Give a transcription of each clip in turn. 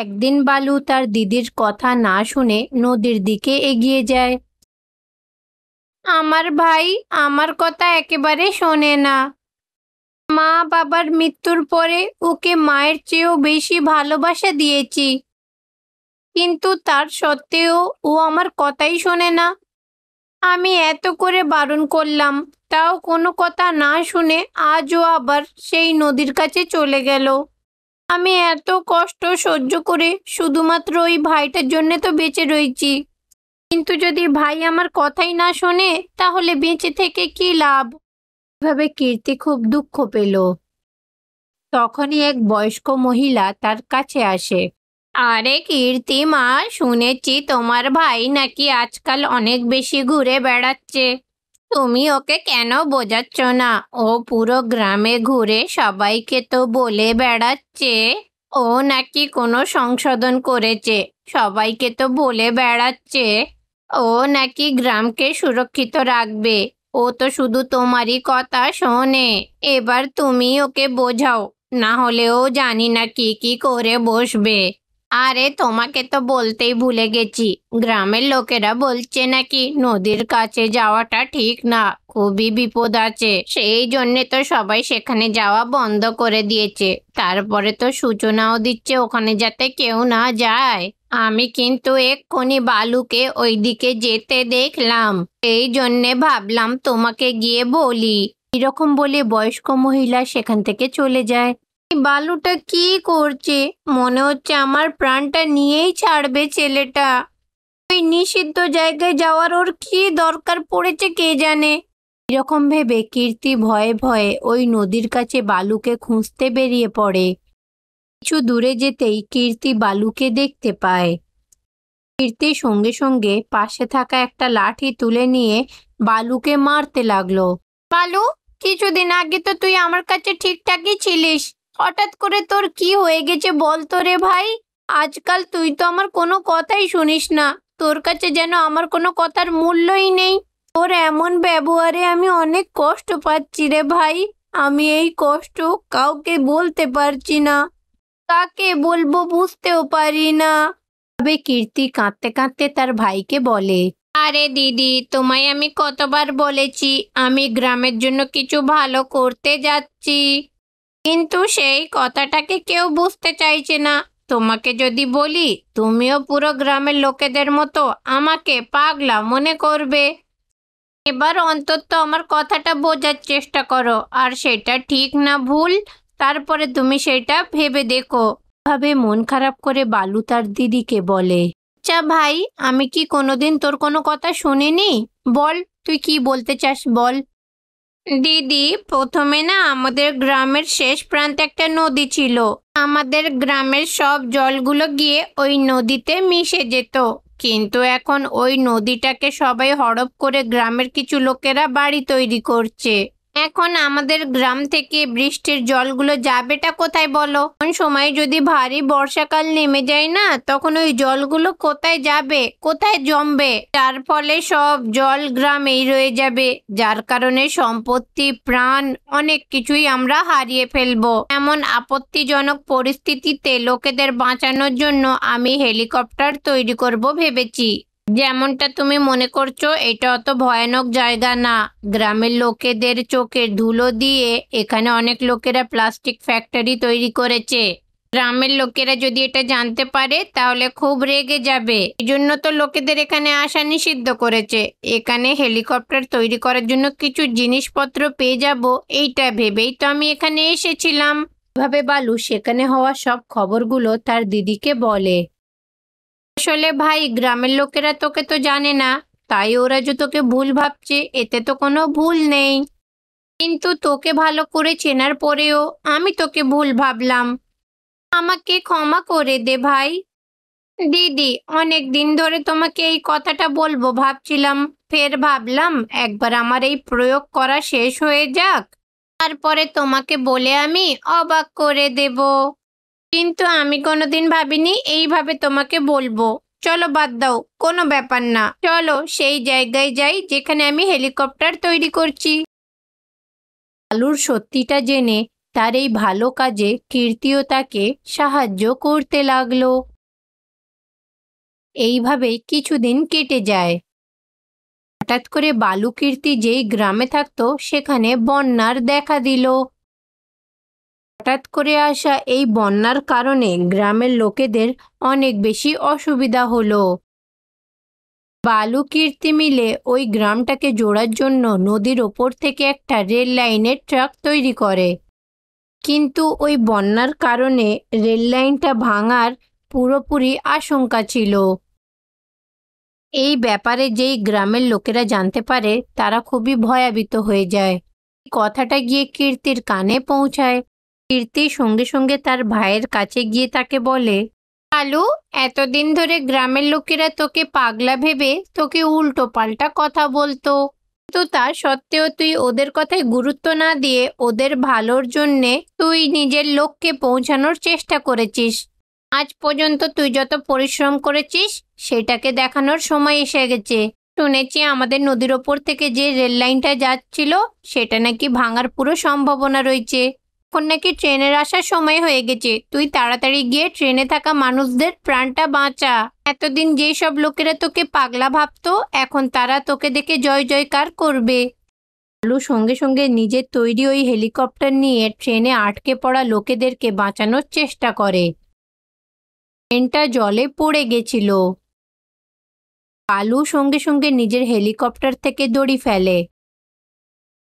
একদিন বালু তার দিদির কথা না শুনে নদীর দিকে এগিয়ে যায় আমার ভাই আমার কথা একেবারে শোনে না মা বাবার মৃত্যুর পরে ওকে মায়ের চেয়েও বেশি ভালোবাসা দিয়েছি কিন্তু তার সত্ত্বেও ও আমার কথাই শোনে না আমি এত করে বারণ করলাম তাও কোনো কথা না শুনে আজও আবার সেই নদীর কাছে চলে গেল আমি এত কষ্ট সহ্য করে শুধুমাত্র ওই ভাইটার জন্য তো বেঁচে রয়েছি কিন্তু যদি ভাই আমার কথাই না শোনে তাহলে বেঁচে থেকে কি লাভ এভাবে কীর্তি খুব দুঃখ পেল তখনই এক বয়স্ক মহিলা তার কাছে আসে আরে কীর্তি মা শুনেছি তোমার ভাই নাকি আজকাল অনেক বেশি ঘুরে বেড়াচ্ছে তুমি ওকে কেন বোঝাচ্ছ না ও পুরো গ্রামে ঘুরে সবাইকে তো বলে বেড়াচ্ছে ও নাকি কোনো সংশোধন করেছে সবাইকে তো বলে বেড়াচ্ছে ও নাকি গ্রামকে সুরক্ষিত রাখবে ও তো শুধু তোমারই কথা শোনে এবার তুমি ওকে বোঝাও না হলে ও জানি না কি কি করে বসবে আরে তোমাকে তো বলতেই ভুলে গেছি গ্রামের লোকেরা বলছে নাকি নদীর কাছে যাওয়াটা ঠিক না খুবই বিপদ আছে সেই জন্যে তো সবাই সেখানে যাওয়া বন্ধ করে দিয়েছে তারপরে তো সূচনাও দিচ্ছে ওখানে যাতে কেউ না যায় আমি কিন্তু এক্ষুনি বালুকে ওই দিকে যেতে দেখলাম এই জন্যে ভাবলাম তোমাকে গিয়ে বলি এরকম বলে বয়স্ক মহিলা সেখান থেকে চলে যায় বালুটা কি করছে মনে হচ্ছে আমার প্রাণটা নিয়েই ছাড়বে ছেলেটা ওই নিষিদ্ধ জায়গায় যাওয়ার ওর কি দরকার পড়েছে কে জানে এরকম ভেবে কীর্তি ভয়ে ভয়ে ওই নদীর কাছে বালুকে খুঁজতে বেরিয়ে পড়ে কিছু দূরে যেতেই কীর্তি বালুকে দেখতে পায় কীর্তি সঙ্গে সঙ্গে পাশে থাকা একটা লাঠি তুলে নিয়ে বালুকে মারতে লাগলো বালু কিছুদিন আগে তো তুই আমার কাছে ঠিকঠাকই ছিলিস হঠাৎ করে তোর কি হয়ে গেছে বল তো রে ভাই আজকাল তুই তো আমার কোনো কথাই শুনিস না তোর কাছে যেন আমার কোনো কথার মূল্যই নেই তোর এমন ব্যবহারে আমি অনেক কষ্ট পাচ্ছি রে ভাই আমি এই কষ্ট কাউকে বলতে পারছি না কাকে বলবো বুঝতেও পারি না তবে কীর্তি কাঁদতে কাঁদতে তার ভাইকে বলে আরে দিদি তোমায় আমি কতবার বলেছি আমি গ্রামের জন্য কিছু ভালো করতে যাচ্ছি কিন্তু সেই কথাটাকে কেউ বুঝতে চাইছে না তোমাকে যদি বলি তুমিও পুরো গ্রামের লোকেদের মতো আমাকে পাগলা মনে করবে এবার অন্তত আমার কথাটা বোঝার চেষ্টা করো আর সেটা ঠিক না ভুল তারপরে তুমি সেটা ভেবে দেখো ভাবে মন খারাপ করে বালু তার দিদিকে বলে চা আচ্ছা ভাই আমি কি কোনোদিন তোর কোনো কথা শুনিনি বল তুই কি বলতে চাস বল দিদি প্রথমে না আমাদের গ্রামের শেষ প্রান্তে একটা নদী ছিল আমাদের গ্রামের সব জলগুলো গিয়ে ওই নদীতে মিশে যেত কিন্তু এখন ওই নদীটাকে সবাই হড়প করে গ্রামের কিছু লোকেরা বাড়ি তৈরি করছে এখন আমাদের গ্রাম থেকে বৃষ্টির জলগুলো যাবেটা কোথায় বলো কোন সময় যদি ভারী বর্ষাকাল নেমে যায় না তখন ওই জলগুলো কোথায় যাবে কোথায় জমবে তার ফলে সব জল গ্রামেই রয়ে যাবে যার কারণে সম্পত্তি প্রাণ অনেক কিছুই আমরা হারিয়ে ফেলবো এমন আপত্তিজনক পরিস্থিতিতে লোকেদের বাঁচানোর জন্য আমি হেলিকপ্টার তৈরি করব ভেবেছি যেমনটা তুমি মনে করছো এটা অত ভয়ানক জায়গা না গ্রামের লোকেদের চোখে ধুলো দিয়ে এখানে অনেক লোকেরা প্লাস্টিক ফ্যাক্টরি তৈরি করেছে গ্রামের লোকেরা যদি এটা জানতে পারে তাহলে খুব রেগে যাবে জন্য তো লোকেদের এখানে আসা নিষিদ্ধ করেছে এখানে হেলিকপ্টার তৈরি করার জন্য কিছু জিনিসপত্র পেয়ে যাব এইটা ভেবেই তো আমি এখানে এসেছিলাম ভাবে বালু সেখানে হওয়া সব খবরগুলো তার দিদিকে বলে আসলে ভাই গ্রামের লোকেরা তোকে তো জানে না তাই ওরা যে তোকে ভুল ভাবছে এতে তো কোনো ভুল নেই কিন্তু তোকে ভালো করে চেনার পরেও আমি তোকে ভুল ভাবলাম আমাকে ক্ষমা করে দে ভাই দিদি অনেক দিন ধরে তোমাকে এই কথাটা বলবো ভাবছিলাম ফের ভাবলাম একবার আমার এই প্রয়োগ করা শেষ হয়ে যাক তারপরে তোমাকে বলে আমি অবাক করে দেব কিন্তু আমি কোনোদিন ভাবিনি এইভাবে তোমাকে বলবো চলো বাদ দাও কোনো ব্যাপার না চলো সেই জায়গায় যাই যেখানে আমি হেলিকপ্টার তৈরি করছি আলুর সত্যিটা জেনে তার এই ভালো কাজে কীর্তিও তাকে সাহায্য করতে লাগলো এইভাবেই কিছুদিন কেটে যায় হঠাৎ করে বালু কীর্তি যেই গ্রামে থাকতো সেখানে বন্যার দেখা দিল হঠাৎ করে আসা এই বন্যার কারণে গ্রামের লোকেদের অনেক বেশি অসুবিধা হলো বালু কীর্তি মিলে ওই গ্রামটাকে জোড়ার জন্য নদীর ওপর থেকে একটা রেল লাইনের ট্রাক তৈরি করে কিন্তু ওই বন্যার কারণে রেল লাইনটা ভাঙার পুরোপুরি আশঙ্কা ছিল এই ব্যাপারে যেই গ্রামের লোকেরা জানতে পারে তারা খুবই ভয়াবিত হয়ে যায় কথাটা গিয়ে কীর্তির কানে পৌঁছায় কীর্তি সঙ্গে সঙ্গে তার ভাইয়ের কাছে গিয়ে তাকে বলে কালু এতদিন ধরে গ্রামের লোকেরা তোকে পাগলা ভেবে তোকে উল্টো পাল্টা কথা বলতো কিন্তু তা সত্ত্বেও তুই ওদের কথায় গুরুত্ব না দিয়ে ওদের ভালোর জন্যে তুই নিজের লোককে পৌঁছানোর চেষ্টা করেছিস আজ পর্যন্ত তুই যত পরিশ্রম করেছিস সেটাকে দেখানোর সময় এসে গেছে শুনেছি আমাদের নদীর ওপর থেকে যে রেল লাইনটা যাচ্ছিল সেটা নাকি ভাঙার পুরো সম্ভাবনা রয়েছে এখন নাকি ট্রেনের আসার সময় হয়ে গেছে তুই তাড়াতাড়ি গিয়ে ট্রেনে থাকা মানুষদের প্রাণটা বাঁচা এতদিন যেই সব লোকেরা তোকে পাগলা ভাবতো এখন তারা তোকে দেখে জয় জয়কার করবে আলু সঙ্গে সঙ্গে নিজের তৈরি ওই হেলিকপ্টার নিয়ে ট্রেনে আটকে পড়া লোকেদেরকে বাঁচানোর চেষ্টা করে ট্রেনটা জলে পড়ে গেছিল কালু সঙ্গে সঙ্গে নিজের হেলিকপ্টার থেকে দড়ি ফেলে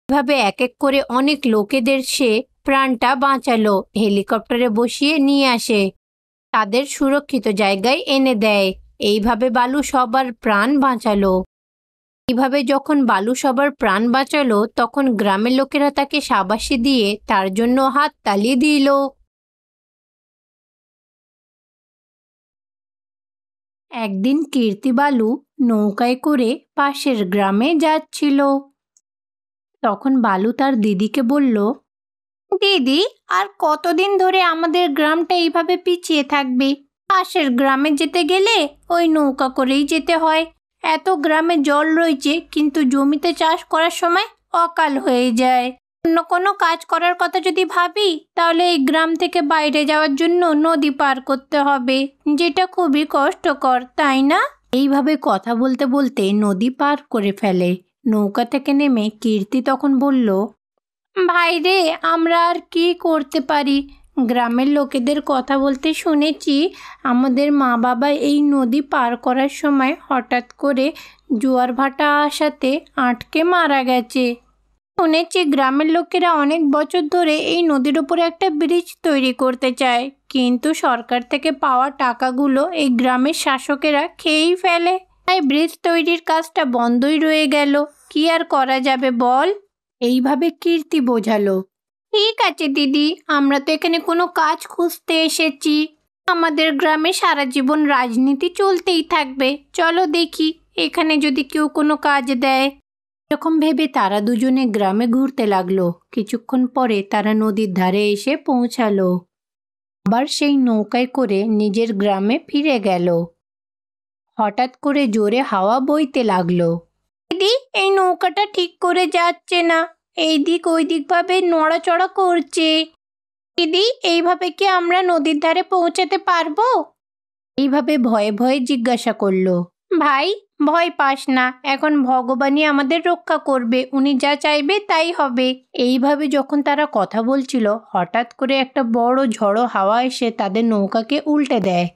এভাবে এক এক করে অনেক লোকেদের সে প্রাণটা বাঁচালো হেলিকপ্টারে বসিয়ে নিয়ে আসে তাদের সুরক্ষিত জায়গায় এনে দেয় এইভাবে বালু সবার প্রাণ বাঁচালো এইভাবে যখন বালু সবার প্রাণ বাঁচালো তখন গ্রামের লোকেরা তাকে সাবাসী দিয়ে তার জন্য হাত তালি দিল একদিন কীর্তি বালু নৌকায় করে পাশের গ্রামে যাচ্ছিল তখন বালু তার দিদিকে বলল দিদি আর কতদিন ধরে আমাদের গ্রামটা এইভাবে পিছিয়ে থাকবে পাশের গ্রামে যেতে গেলে ওই নৌকা করেই যেতে হয় এত গ্রামে জল রয়েছে কিন্তু জমিতে চাষ করার সময় অকাল হয়ে যায় অন্য কোনো কাজ করার কথা যদি ভাবি তাহলে এই গ্রাম থেকে বাইরে যাওয়ার জন্য নদী পার করতে হবে যেটা খুবই কষ্টকর তাই না এইভাবে কথা বলতে বলতে নদী পার করে ফেলে নৌকা থেকে নেমে কীর্তি তখন বলল ভাইরে আমরা আর কি করতে পারি গ্রামের লোকেদের কথা বলতে শুনেছি আমাদের মা বাবা এই নদী পার করার সময় হঠাৎ করে জোয়ার ভাটা আসাতে আটকে মারা গেছে শুনেছি গ্রামের লোকেরা অনেক বছর ধরে এই নদীর ওপরে একটা ব্রিজ তৈরি করতে চায় কিন্তু সরকার থেকে পাওয়া টাকাগুলো এই গ্রামের শাসকেরা খেয়েই ফেলে তাই ব্রিজ তৈরির কাজটা বন্ধই রয়ে গেল কি আর করা যাবে বল এইভাবে কীর্তি বোঝালো ঠিক আছে দিদি আমরা তো এখানে কোনো কাজ খুঁজতে এসেছি আমাদের গ্রামে সারা জীবন রাজনীতি চলতেই থাকবে চলো দেখি এখানে যদি কেউ কোনো কাজ দেয় এরকম ভেবে তারা দুজনে গ্রামে ঘুরতে লাগলো কিছুক্ষণ পরে তারা নদীর ধারে এসে পৌঁছালো আবার সেই নৌকায় করে নিজের গ্রামে ফিরে গেল হঠাৎ করে জোরে হাওয়া বইতে লাগলো দিদি এই নৌকাটা ঠিক করে যাচ্ছে না এই দিক ওই দিক ভাবে নড়াচড়া করছে দিদি এইভাবে কি আমরা নদীর ধারে পৌঁছাতে পারবো এইভাবে ভয়ে ভয়ে জিজ্ঞাসা করলো ভাই ভয় পাস না এখন ভগবানই আমাদের রক্ষা করবে উনি যা চাইবে তাই হবে এইভাবে যখন তারা কথা বলছিল হঠাৎ করে একটা বড় ঝড়ো হাওয়া এসে তাদের নৌকাকে উল্টে দেয়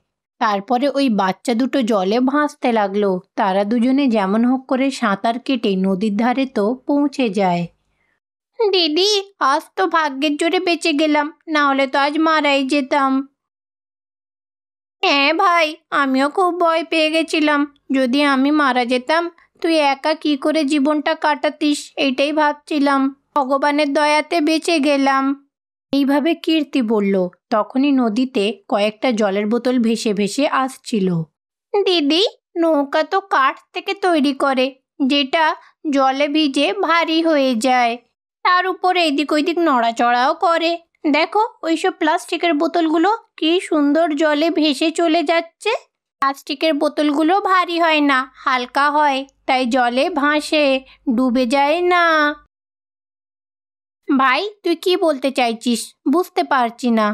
তারপরে ওই বাচ্চা দুটো জলে ভাসতে লাগলো তারা দুজনে যেমন হোক করে সাঁতার কেটে নদীর ধারে তো পৌঁছে যায় দিদি আজ তো ভাগ্যের জোরে বেঁচে গেলাম না হলে তো আজ মারাই যেতাম হ্যাঁ ভাই আমিও খুব ভয় পেয়ে গেছিলাম যদি আমি মারা যেতাম তুই একা কি করে জীবনটা কাটাতিস এইটাই ভাবছিলাম ভগবানের দয়াতে বেঁচে গেলাম এইভাবে কীর্তি বলল তখনই নদীতে কয়েকটা জলের বোতল ভেসে ভেসে আসছিল দিদি নৌকা তো কাঠ থেকে তৈরি করে যেটা জলে ভিজে ভারী হয়ে যায় তার উপরে এদিক ওইদিক নড়াচড়াও করে দেখো ওইসব প্লাস্টিকের বোতলগুলো কি সুন্দর জলে ভেসে চলে যাচ্ছে প্লাস্টিকের বোতলগুলো ভারী হয় না হালকা হয় তাই জলে ভাসে ডুবে যায় না ভাই তুই কি বলতে চাইছিস বুঝতে পারছি না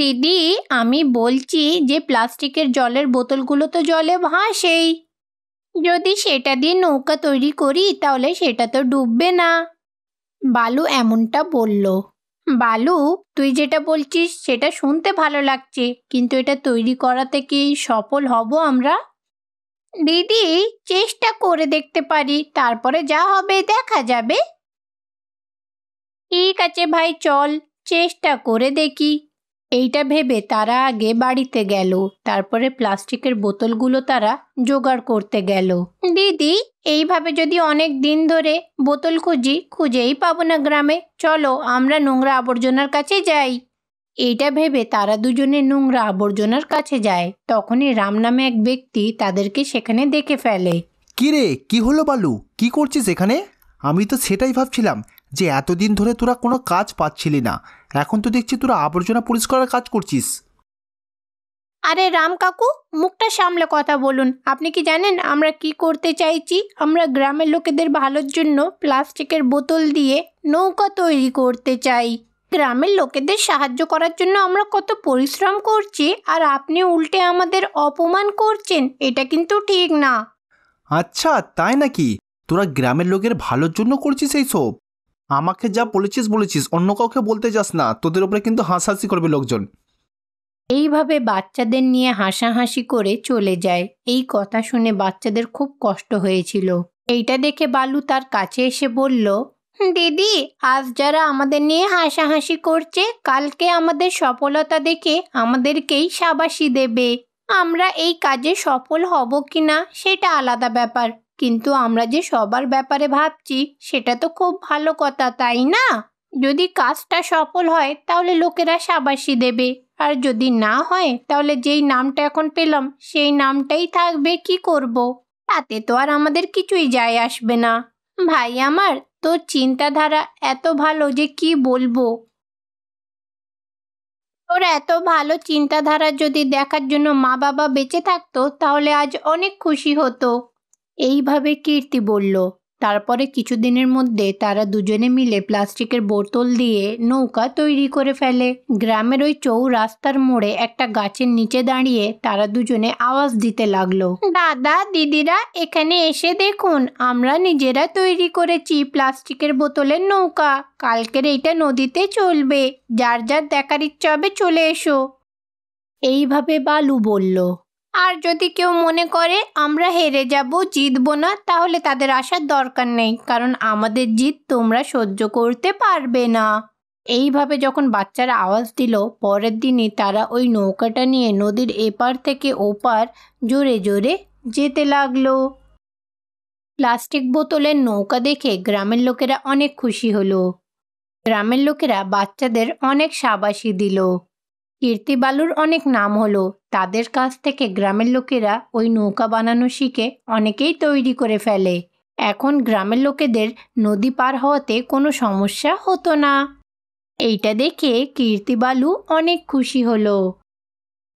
দিদি আমি বলছি যে প্লাস্টিকের জলের বোতলগুলো তো জলে ভাসেই যদি সেটা দিয়ে নৌকা তৈরি করি তাহলে সেটা তো ডুববে না বালু এমনটা বলল বালু তুই যেটা বলছিস সেটা শুনতে ভালো লাগছে কিন্তু এটা তৈরি করাতে কি সফল হব আমরা দিদি চেষ্টা করে দেখতে পারি তারপরে যা হবে দেখা যাবে ঠিক আছে ভাই চল চেষ্টা করে দেখি এইটা ভেবে তারা আগে বাড়িতে গেল তারপরে প্লাস্টিকের বোতলগুলো তারা জোগাড় করতে গেল দিদি এইভাবে যদি অনেক দিন ধরে বোতল খুঁজি খুঁজেই পাবো না গ্রামে চলো আমরা নোংরা আবর্জনার কাছে যাই এইটা ভেবে তারা দুজনে নোংরা আবর্জনার কাছে যায় তখনই রাম নামে এক ব্যক্তি তাদেরকে সেখানে দেখে ফেলে কিরে কি হলো বালু কি করছিস এখানে আমি তো সেটাই ভাবছিলাম যে এতদিন ধরে তোরা কোনো কাজ পাচ্ছিলি না এখন তো দেখছি তোরা আবর্জনা পরিষ্কারের কাজ করছিস আরে রাম কাকু মুখটা সামলে কথা বলুন আপনি কি জানেন আমরা কি করতে চাইছি আমরা গ্রামের লোকেদের ভালোর জন্য প্লাস্টিকের বোতল দিয়ে নৌকা তৈরি করতে চাই গ্রামের লোকেদের সাহায্য করার জন্য আমরা কত পরিশ্রম করছি আর আপনি উল্টে আমাদের অপমান করছেন এটা কিন্তু ঠিক না আচ্ছা তাই নাকি তোরা গ্রামের লোকের ভালোর জন্য করছিস এইসব সব আমাকে যা বলেছিস বলেছিস অন্য কাউকে বলতে যাস না তোদের ওপরে কিন্তু হাসাহাসি করবে লোকজন এইভাবে বাচ্চাদের নিয়ে হাসাহাসি করে চলে যায় এই কথা শুনে বাচ্চাদের খুব কষ্ট হয়েছিল এইটা দেখে বালু তার কাছে এসে বলল দিদি আজ যারা আমাদের নিয়ে হাসাহাসি করছে কালকে আমাদের সফলতা দেখে আমাদেরকেই সাবাসি দেবে আমরা এই কাজে সফল হব কিনা সেটা আলাদা ব্যাপার কিন্তু আমরা যে সবার ব্যাপারে ভাবছি সেটা তো খুব ভালো কথা তাই না যদি কাজটা সফল হয় তাহলে লোকেরা সাবাসী দেবে আর যদি না হয় তাহলে যেই নামটা এখন পেলাম সেই নামটাই থাকবে কি করব। তাতে তো আর আমাদের কিছুই যায় আসবে না ভাই আমার তোর চিন্তাধারা এত ভালো যে কি বলবো তোর এত ভালো চিন্তাধারা যদি দেখার জন্য মা বাবা বেঁচে থাকতো তাহলে আজ অনেক খুশি হতো এইভাবে কীর্তি বলল তারপরে কিছুদিনের মধ্যে তারা দুজনে মিলে প্লাস্টিকের বোতল দিয়ে নৌকা তৈরি করে ফেলে গ্রামের ওই চৌ রাস্তার মোড়ে একটা গাছের নিচে দাঁড়িয়ে তারা দুজনে আওয়াজ দিতে লাগলো দাদা দিদিরা এখানে এসে দেখুন আমরা নিজেরা তৈরি করেছি প্লাস্টিকের বোতলের নৌকা কালকের এইটা নদীতে চলবে যার যার দেখার ইচ্ছা হবে চলে এসো এইভাবে বালু বলল আর যদি কেউ মনে করে আমরা হেরে যাব জিতবো না তাহলে তাদের আসার দরকার নেই কারণ আমাদের জিত তোমরা সহ্য করতে পারবে না এইভাবে যখন বাচ্চারা আওয়াজ দিল পরের দিনই তারা ওই নৌকাটা নিয়ে নদীর এপার থেকে ওপার জোরে জোরে যেতে লাগলো প্লাস্টিক বোতলের নৌকা দেখে গ্রামের লোকেরা অনেক খুশি হলো গ্রামের লোকেরা বাচ্চাদের অনেক সাবাসি দিল কীর্তিবালুর অনেক নাম হলো তাদের কাছ থেকে গ্রামের লোকেরা ওই নৌকা বানানো শিখে অনেকেই তৈরি করে ফেলে এখন গ্রামের লোকেদের নদী পার হওয়াতে কোনো সমস্যা হতো না এইটা দেখে কীর্তিবালু অনেক খুশি হলো